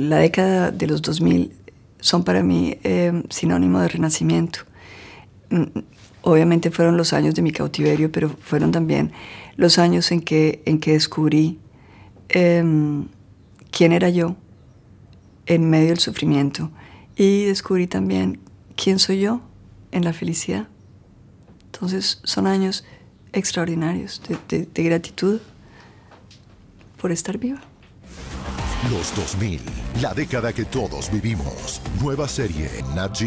La década de los 2000 son para mí eh, sinónimo de renacimiento. Mm, obviamente fueron los años de mi cautiverio, pero fueron también los años en que, en que descubrí em, quién era yo en medio del sufrimiento y descubrí también quién soy yo en la felicidad. Entonces son años extraordinarios de gratitud por estar viva. Los 2000, la década que todos vivimos. Nueva serie en Nat